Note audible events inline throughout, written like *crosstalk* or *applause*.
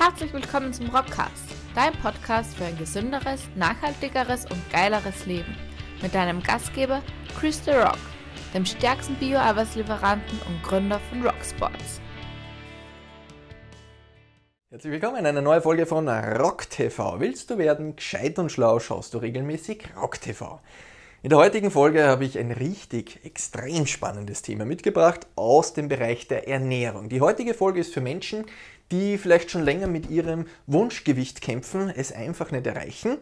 Herzlich willkommen zum Rockcast, dein Podcast für ein gesünderes, nachhaltigeres und geileres Leben. Mit deinem Gastgeber Chris The Rock, dem stärksten Bio-Arbeitslieferanten und Gründer von Rocksports. Herzlich willkommen in einer neuen Folge von Rock TV. Willst du werden gescheit und schlau, schaust du regelmäßig Rock TV. In der heutigen Folge habe ich ein richtig extrem spannendes Thema mitgebracht aus dem Bereich der Ernährung. Die heutige Folge ist für Menschen, die vielleicht schon länger mit ihrem Wunschgewicht kämpfen, es einfach nicht erreichen,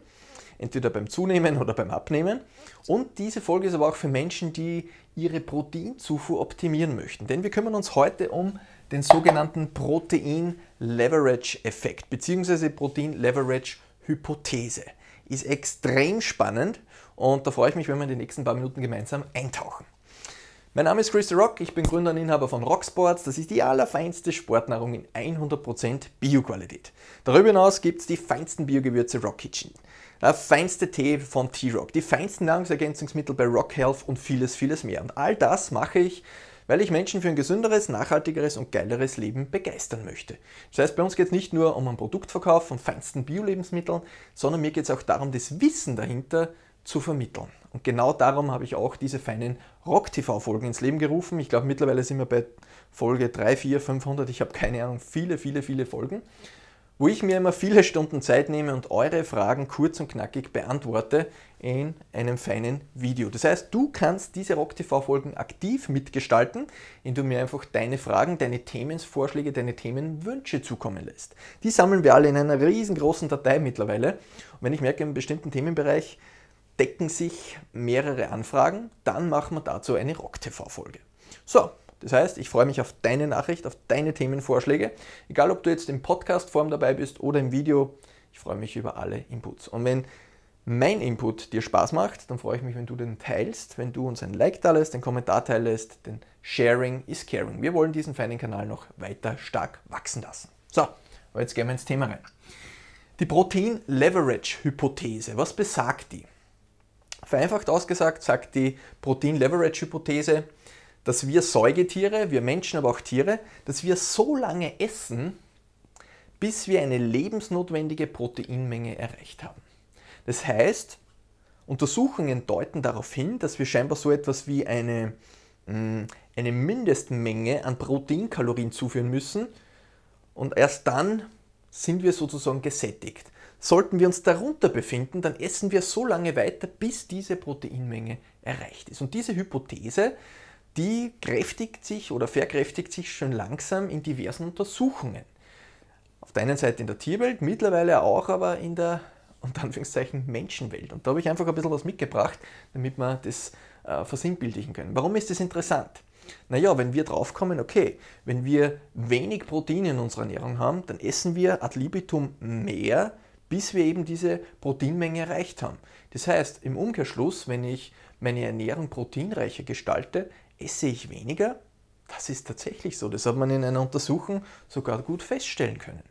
entweder beim Zunehmen oder beim Abnehmen. Und diese Folge ist aber auch für Menschen, die ihre Proteinzufuhr optimieren möchten. Denn wir kümmern uns heute um den sogenannten Protein-Leverage-Effekt bzw. Protein-Leverage-Hypothese. Ist extrem spannend und da freue ich mich, wenn wir in den nächsten paar Minuten gemeinsam eintauchen. Mein Name ist Chris The Rock, ich bin Gründer und Inhaber von Rocksports. Das ist die allerfeinste Sportnahrung in 100% Bioqualität. Darüber hinaus gibt es die feinsten Biogewürze Rock Kitchen, der feinste Tee von T-Rock, die feinsten Nahrungsergänzungsmittel bei Rock Health und vieles, vieles mehr. Und all das mache ich, weil ich Menschen für ein gesünderes, nachhaltigeres und geileres Leben begeistern möchte. Das heißt, bei uns geht es nicht nur um einen Produktverkauf von feinsten Bio-Lebensmitteln, sondern mir geht es auch darum, das Wissen dahinter zu zu vermitteln. Und genau darum habe ich auch diese feinen Rock-TV-Folgen ins Leben gerufen. Ich glaube, mittlerweile sind wir bei Folge 3, 4, 500, ich habe keine Ahnung, viele, viele, viele Folgen, wo ich mir immer viele Stunden Zeit nehme und eure Fragen kurz und knackig beantworte in einem feinen Video. Das heißt, du kannst diese Rock-TV-Folgen aktiv mitgestalten, indem du mir einfach deine Fragen, deine Themenvorschläge, deine Themenwünsche zukommen lässt. Die sammeln wir alle in einer riesengroßen Datei mittlerweile. Und wenn ich merke, im bestimmten Themenbereich decken sich mehrere Anfragen, dann machen wir dazu eine Rock-TV-Folge. So, das heißt, ich freue mich auf deine Nachricht, auf deine Themenvorschläge. Egal, ob du jetzt in Podcast-Form dabei bist oder im Video, ich freue mich über alle Inputs. Und wenn mein Input dir Spaß macht, dann freue ich mich, wenn du den teilst, wenn du uns ein Like da lässt, einen Kommentar da denn Sharing is Caring. Wir wollen diesen feinen Kanal noch weiter stark wachsen lassen. So, aber jetzt gehen wir ins Thema rein. Die Protein-Leverage-Hypothese, was besagt die? Vereinfacht ausgesagt sagt die Protein-Leverage-Hypothese, dass wir Säugetiere, wir Menschen, aber auch Tiere, dass wir so lange essen, bis wir eine lebensnotwendige Proteinmenge erreicht haben. Das heißt, Untersuchungen deuten darauf hin, dass wir scheinbar so etwas wie eine, mm, eine Mindestmenge an Proteinkalorien zuführen müssen und erst dann sind wir sozusagen gesättigt. Sollten wir uns darunter befinden, dann essen wir so lange weiter, bis diese Proteinmenge erreicht ist. Und diese Hypothese, die kräftigt sich oder verkräftigt sich schon langsam in diversen Untersuchungen. Auf der einen Seite in der Tierwelt, mittlerweile auch aber in der und Anführungszeichen Menschenwelt. Und da habe ich einfach ein bisschen was mitgebracht, damit wir das äh, versinnbildlichen können. Warum ist das interessant? Naja, wenn wir draufkommen, okay, wenn wir wenig Protein in unserer Ernährung haben, dann essen wir ad libitum mehr bis wir eben diese Proteinmenge erreicht haben. Das heißt, im Umkehrschluss, wenn ich meine Ernährung proteinreicher gestalte, esse ich weniger. Das ist tatsächlich so. Das hat man in einer Untersuchung sogar gut feststellen können.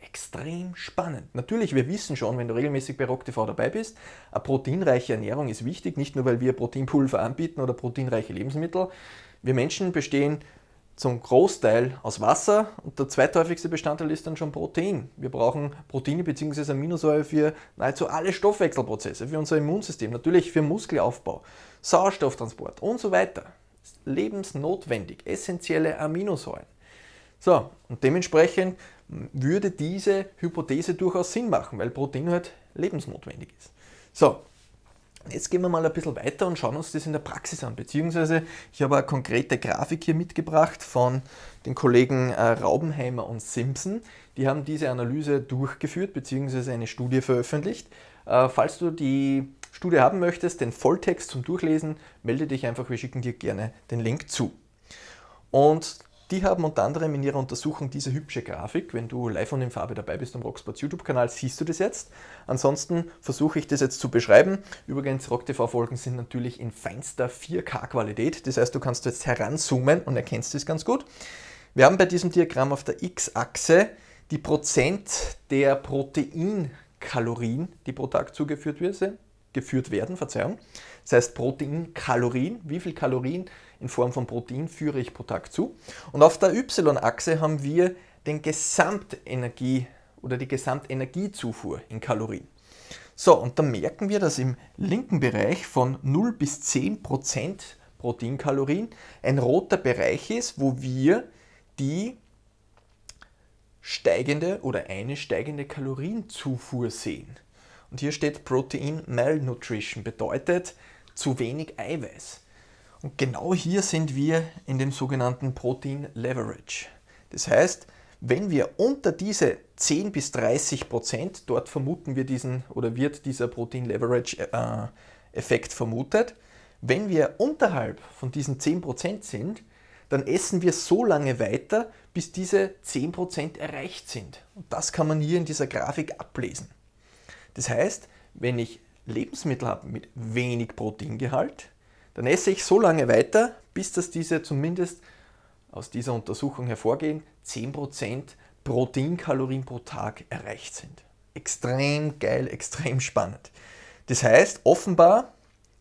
Extrem spannend. Natürlich, wir wissen schon, wenn du regelmäßig bei RockTV dabei bist, eine proteinreiche Ernährung ist wichtig, nicht nur weil wir Proteinpulver anbieten oder proteinreiche Lebensmittel. Wir Menschen bestehen zum Großteil aus Wasser und der zweithäufigste Bestandteil ist dann schon Protein. Wir brauchen Proteine bzw. Aminosäure für nahezu alle Stoffwechselprozesse, für unser Immunsystem, natürlich für Muskelaufbau, Sauerstofftransport und so weiter. Lebensnotwendig, essentielle Aminosäuren. So, und dementsprechend würde diese Hypothese durchaus Sinn machen, weil Protein halt lebensnotwendig ist. So, Jetzt gehen wir mal ein bisschen weiter und schauen uns das in der Praxis an. Beziehungsweise ich habe eine konkrete Grafik hier mitgebracht von den Kollegen äh, Raubenheimer und Simpson. Die haben diese Analyse durchgeführt beziehungsweise eine Studie veröffentlicht. Äh, falls du die Studie haben möchtest, den Volltext zum Durchlesen, melde dich einfach, wir schicken dir gerne den Link zu. Und die haben unter anderem in ihrer Untersuchung diese hübsche Grafik. Wenn du live und in Farbe dabei bist am Rocksports YouTube-Kanal, siehst du das jetzt. Ansonsten versuche ich das jetzt zu beschreiben. Übrigens, RockTV-Folgen sind natürlich in feinster 4K-Qualität. Das heißt, du kannst jetzt heranzoomen und erkennst das ganz gut. Wir haben bei diesem Diagramm auf der X-Achse die Prozent der Proteinkalorien, die pro Tag zugeführt werden, geführt werden, Verzeihung. Das heißt Proteinkalorien, wie viel Kalorien in Form von Protein führe ich pro Tag zu. Und auf der Y-Achse haben wir den Gesamtenergie oder die Gesamtenergiezufuhr in Kalorien. So, und dann merken wir, dass im linken Bereich von 0 bis 10 Prozent Proteinkalorien ein roter Bereich ist, wo wir die steigende oder eine steigende Kalorienzufuhr sehen. Und hier steht Protein Malnutrition, bedeutet zu wenig Eiweiß. Und genau hier sind wir in dem sogenannten Protein Leverage. Das heißt, wenn wir unter diese 10 bis 30 Prozent, dort vermuten wir diesen oder wird dieser Protein Leverage äh, Effekt vermutet, wenn wir unterhalb von diesen 10 Prozent sind, dann essen wir so lange weiter, bis diese 10 Prozent erreicht sind. Und das kann man hier in dieser Grafik ablesen. Das heißt, wenn ich Lebensmittel habe mit wenig Proteingehalt, dann esse ich so lange weiter, bis dass diese zumindest aus dieser Untersuchung hervorgehen, 10% Proteinkalorien pro Tag erreicht sind. Extrem geil, extrem spannend. Das heißt, offenbar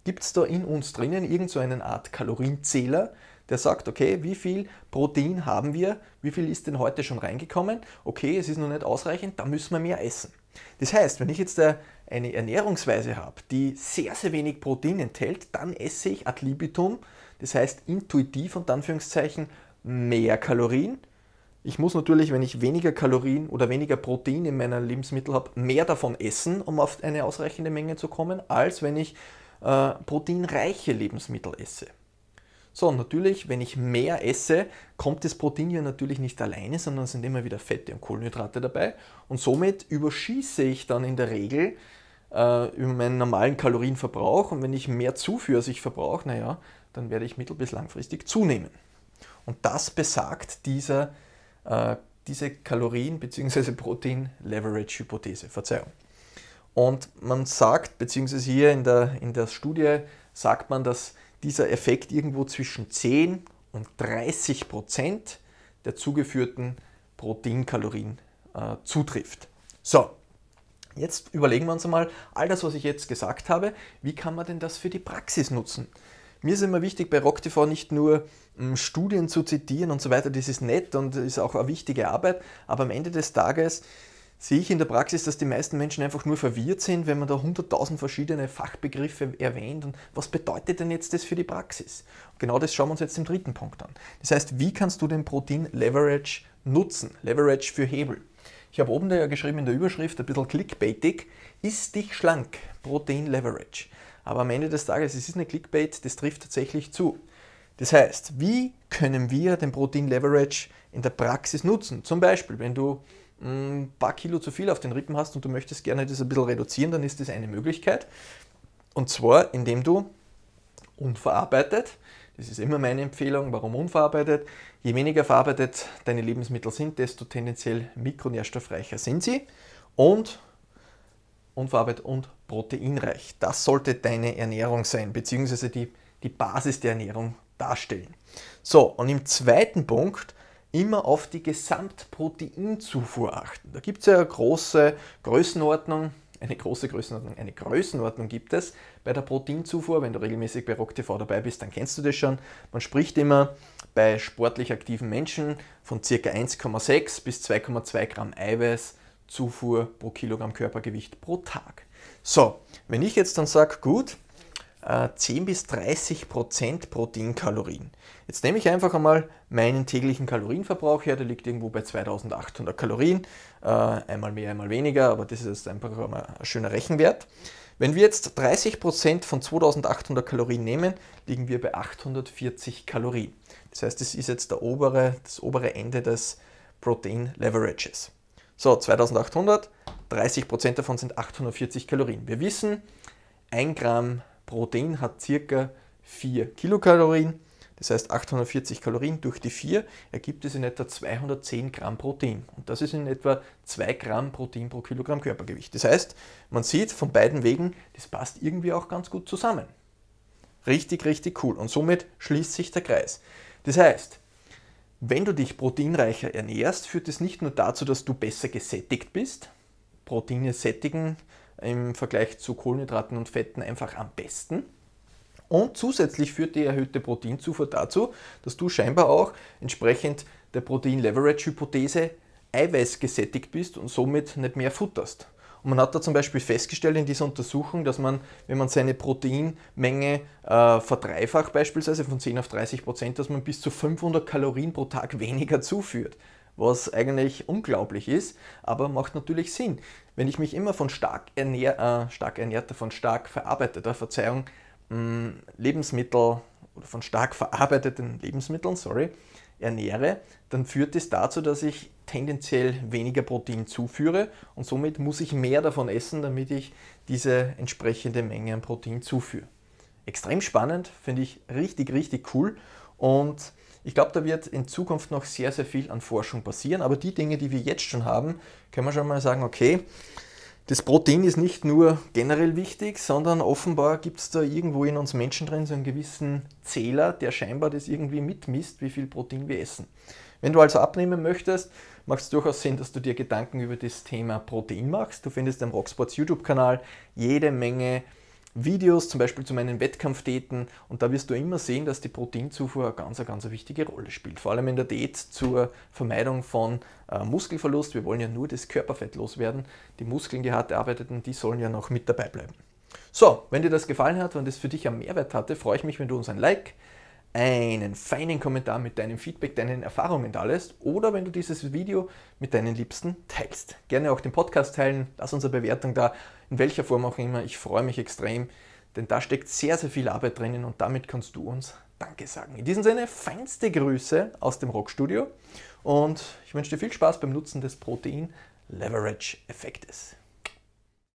gibt es da in uns drinnen irgendeine so Art Kalorienzähler, der sagt, okay, wie viel Protein haben wir, wie viel ist denn heute schon reingekommen, okay, es ist noch nicht ausreichend, da müssen wir mehr essen. Das heißt, wenn ich jetzt eine Ernährungsweise habe, die sehr, sehr wenig Protein enthält, dann esse ich ad libitum, das heißt intuitiv und Anführungszeichen mehr Kalorien. Ich muss natürlich, wenn ich weniger Kalorien oder weniger Protein in meiner Lebensmittel habe, mehr davon essen, um auf eine ausreichende Menge zu kommen, als wenn ich äh, proteinreiche Lebensmittel esse. So, und natürlich, wenn ich mehr esse, kommt das Protein ja natürlich nicht alleine, sondern sind immer wieder Fette und Kohlenhydrate dabei. Und somit überschieße ich dann in der Regel äh, über meinen normalen Kalorienverbrauch. Und wenn ich mehr zuführe, als ich verbrauche, naja, dann werde ich mittel- bis langfristig zunehmen. Und das besagt dieser, äh, diese Kalorien- bzw. Protein-Leverage-Hypothese. Verzeihung. Und man sagt, beziehungsweise hier in der, in der Studie sagt man, dass dieser Effekt irgendwo zwischen 10 und 30 Prozent der zugeführten Proteinkalorien äh, zutrifft. So, jetzt überlegen wir uns einmal, all das, was ich jetzt gesagt habe, wie kann man denn das für die Praxis nutzen? Mir ist immer wichtig, bei RockTV nicht nur m, hm, Studien zu zitieren und so weiter, das ist nett und ist auch eine wichtige Arbeit, aber am Ende des Tages sehe ich in der Praxis, dass die meisten Menschen einfach nur verwirrt sind, wenn man da 100.000 verschiedene Fachbegriffe erwähnt. Und was bedeutet denn jetzt das für die Praxis? genau das schauen wir uns jetzt im dritten Punkt an. Das heißt, wie kannst du den Protein Leverage nutzen? Leverage für Hebel. Ich habe oben da ja geschrieben in der Überschrift, ein bisschen clickbaitig, ist dich schlank, Protein Leverage. Aber am Ende des Tages, es ist eine Clickbait, das trifft tatsächlich zu. Das heißt, wie können wir den Protein Leverage in der Praxis nutzen? Zum Beispiel, wenn du ein paar Kilo zu viel auf den Rippen hast und du möchtest gerne das ein bisschen reduzieren, dann ist das eine Möglichkeit. Und zwar, indem du unverarbeitet, das ist immer meine Empfehlung, warum unverarbeitet, je weniger verarbeitet deine Lebensmittel sind, desto tendenziell mikronährstoffreicher sind sie und unverarbeitet und proteinreich. Das sollte deine Ernährung sein, beziehungsweise die, die Basis der Ernährung darstellen. So, und im zweiten Punkt immer auf die Gesamtproteinzufuhr achten. Da gibt es ja eine große Größenordnung, eine große Größenordnung, eine Größenordnung gibt es bei der Proteinzufuhr. Wenn du regelmäßig bei RockTV dabei bist, dann kennst du das schon. Man spricht immer bei sportlich aktiven Menschen von ca. 1,6 bis 2,2 Gramm Eiweißzufuhr pro Kilogramm Körpergewicht pro Tag. So, wenn ich jetzt dann sage, gut, 10 äh, bis 30 Prozent Proteinkalorien. Jetzt nehme ich einfach einmal meinen täglichen Kalorienverbrauch her, der liegt irgendwo bei 2800 Kalorien, äh, einmal mehr, einmal weniger, aber das ist jetzt einfach ein schöner Rechenwert. Wenn wir jetzt 30% Prozent von 2800 Kalorien nehmen, liegen wir bei 840 Kalorien. Das heißt, das ist jetzt der obere, das obere Ende des Protein Leverages. So, 2800, 30% Prozent davon sind 840 Kalorien. Wir wissen, 1 Gramm Protein hat circa 4 Kilokalorien. Das heißt, 840 Kalorien durch die 4 ergibt es in etwa 210 Gramm Protein. Und das ist in etwa 2 Gramm Protein pro Kilogramm Körpergewicht. Das heißt, man sieht von beiden Wegen, das passt irgendwie auch ganz gut zusammen. Richtig, richtig cool. Und somit schließt sich der Kreis. Das heißt, wenn du dich proteinreicher ernährst, führt es nicht nur dazu, dass du besser gesättigt bist. Proteine sättigen, im Vergleich zu Kohlenhydraten und Fetten einfach am besten. Und zusätzlich führt die erhöhte Proteinzufuhr dazu, dass du scheinbar auch entsprechend der Protein-Leverage-Hypothese Eiweiß gesättigt bist und somit nicht mehr futterst. Und man hat da zum Beispiel festgestellt in dieser Untersuchung, dass man, wenn man seine Proteinmenge äh, verdreifacht, beispielsweise von 10 auf 30 Prozent, dass man bis zu 500 Kalorien pro Tag *laughs* weniger zuführt was eigentlich unglaublich ist, aber macht natürlich Sinn. Wenn ich mich immer von stark, ernähr, äh, stark ernährter, von stark verarbeiteter, Verzeihung, mh, mm, Lebensmittel oder von stark verarbeiteten Lebensmitteln, sorry, ernähre, dann führt das dazu, dass ich tendenziell weniger Protein zuführe und somit muss ich mehr davon essen, damit ich diese entsprechende Menge an Protein zuführe. Extrem spannend, finde ich richtig, richtig cool und ich glaube, da wird in Zukunft noch sehr, sehr viel an Forschung passieren, aber die Dinge, die wir jetzt schon haben, können wir schon mal sagen, okay, das Protein ist nicht nur generell wichtig, sondern offenbar gibt es da irgendwo in uns Menschen drin so einen gewissen Zähler, der scheinbar das irgendwie mitmisst, wie viel Protein wir essen. Wenn du also abnehmen möchtest, macht es durchaus Sinn, dass du dir Gedanken über das Thema Protein machst. Du findest am Rocksports YouTube-Kanal jede Menge Videos, zum Beispiel zu meinen Wettkampfdiäten. Und da wirst du immer sehen, dass die Proteinzufuhr eine ganz, ganz wichtige Rolle spielt. Vor allem in der Diät zur Vermeidung von äh, Muskelverlust. Wir wollen ja nur das Körperfett loswerden. Die Muskeln, die hart arbeiteten, die sollen ja noch mit dabei bleiben. So, wenn dir das gefallen hat und es für dich einen Mehrwert hatte, freue ich mich, wenn du uns ein Like, einen feinen Kommentar mit deinem Feedback, deinen Erfahrungen da lässt oder wenn du dieses Video mit deinen Liebsten teilst. Gerne auch den Podcast teilen, lass unsere Bewertung da, in welcher Form auch immer. Ich freue mich extrem, denn da steckt sehr, sehr viel Arbeit drinnen und damit kannst du uns Danke sagen. In diesem Sinne, feinste Grüße aus dem Rockstudio und ich wünsche dir viel Spaß beim Nutzen des Protein Leverage Effektes.